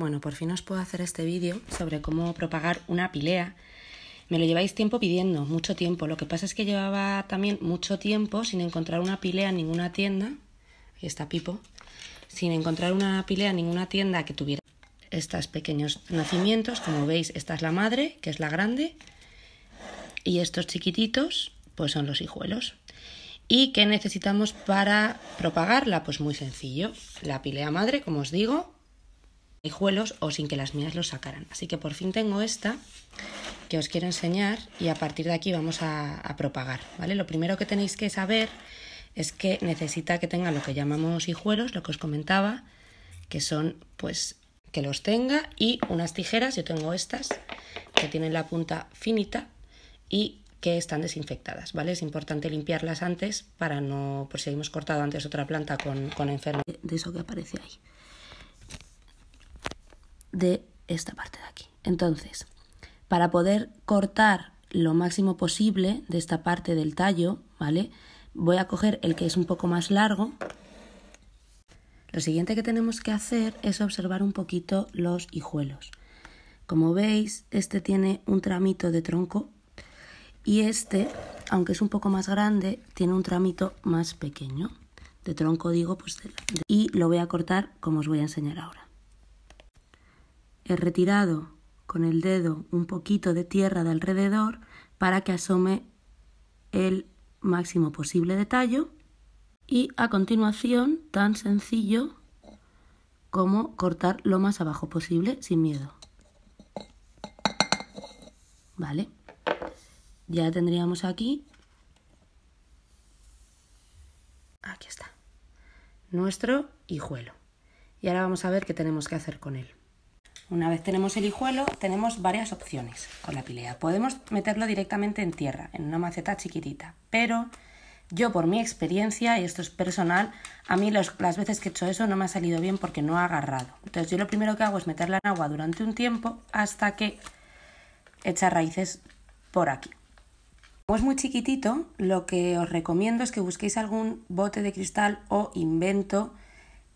Bueno, por fin os puedo hacer este vídeo sobre cómo propagar una pilea. Me lo lleváis tiempo pidiendo, mucho tiempo. Lo que pasa es que llevaba también mucho tiempo sin encontrar una pilea en ninguna tienda. Ahí está Pipo. Sin encontrar una pilea en ninguna tienda que tuviera estos pequeños nacimientos. Como veis, esta es la madre, que es la grande. Y estos chiquititos, pues son los hijuelos. ¿Y qué necesitamos para propagarla? Pues muy sencillo. La pilea madre, como os digo, hijuelos o sin que las mías los sacaran. Así que por fin tengo esta que os quiero enseñar y a partir de aquí vamos a, propagar, ¿vale? Lo primero que tenéis que saber es que necesita que tenga lo que llamamos hijuelos, lo que os comentaba, que son pues que los tenga y unas tijeras, yo tengo estas que tienen la punta finita y que están desinfectadas, ¿vale? Es importante limpiarlas antes para no, por si hemos cortado antes otra planta con, con enfermedad. De eso que aparece ahí de esta parte de aquí. Entonces, para poder cortar lo máximo posible de esta parte del tallo, ¿vale? Voy a coger el que es un poco más largo. Lo siguiente que tenemos que hacer es observar un poquito los hijuelos. Como veis, este tiene un tramito de tronco y este, aunque es un poco más grande, tiene un tramito más pequeño. De tronco digo, pues y lo voy a cortar como os voy a enseñar ahora. He retirado con el dedo un poquito de tierra de alrededor para que asome el máximo posible detalle y a continuación tan sencillo como cortar lo más abajo posible sin miedo. Vale, ya tendríamos aquí, aquí está, nuestro hijuelo. Y ahora vamos a ver qué tenemos que hacer con él. Una vez tenemos el hijuelo, tenemos varias opciones con la pilea. Podemos meterlo directamente en tierra, en una maceta chiquitita, pero yo por mi experiencia, y esto es personal, a mí las veces que he hecho eso no me ha salido bien porque no ha agarrado. Entonces yo lo primero que hago es meterla en agua durante un tiempo hasta que echa raíces por aquí. Como es muy chiquitito, lo que os recomiendo es que busquéis algún bote de cristal o invento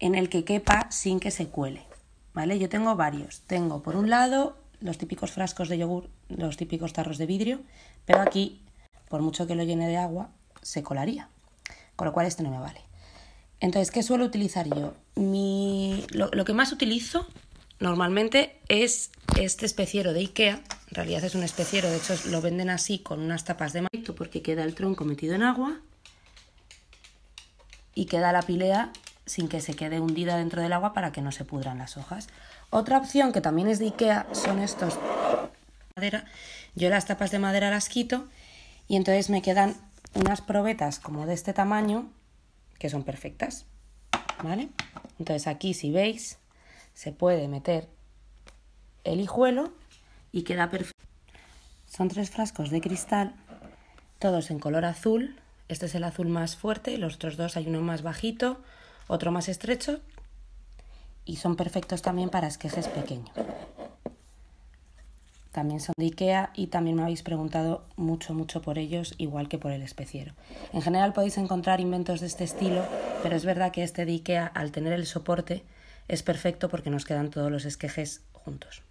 en el que quepa sin que se cuele. ¿vale? Yo tengo varios. Tengo, por un lado, los típicos frascos de yogur, los típicos tarros de vidrio, pero aquí, por mucho que lo llene de agua, se colaría. Con lo cual, este no me vale. Entonces, ¿qué suelo utilizar yo? Mi... Lo, que más utilizo normalmente es este especiero de Ikea. En realidad es un especiero, de hecho lo venden así con unas tapas de maíz porque queda el tronco metido en agua y queda la pilea sin que se quede hundida dentro del agua para que no se pudran las hojas. Otra opción que también es de Ikea son estos madera. Yo las tapas de madera las quito y entonces me quedan unas probetas como de este tamaño que son perfectas. ¿Vale? Entonces aquí si veis se puede meter el hijuelo y queda perfecto. Son tres frascos de cristal, todos en color azul. Este es el azul más fuerte, los otros dos hay uno más bajito, otro más estrecho y son perfectos también para esquejes pequeños. También son de Ikea y también me habéis preguntado mucho, mucho por ellos, igual que por el especiero. En general podéis encontrar inventos de este estilo, pero es verdad que este de Ikea, al tener el soporte, es perfecto porque nos quedan todos los esquejes juntos.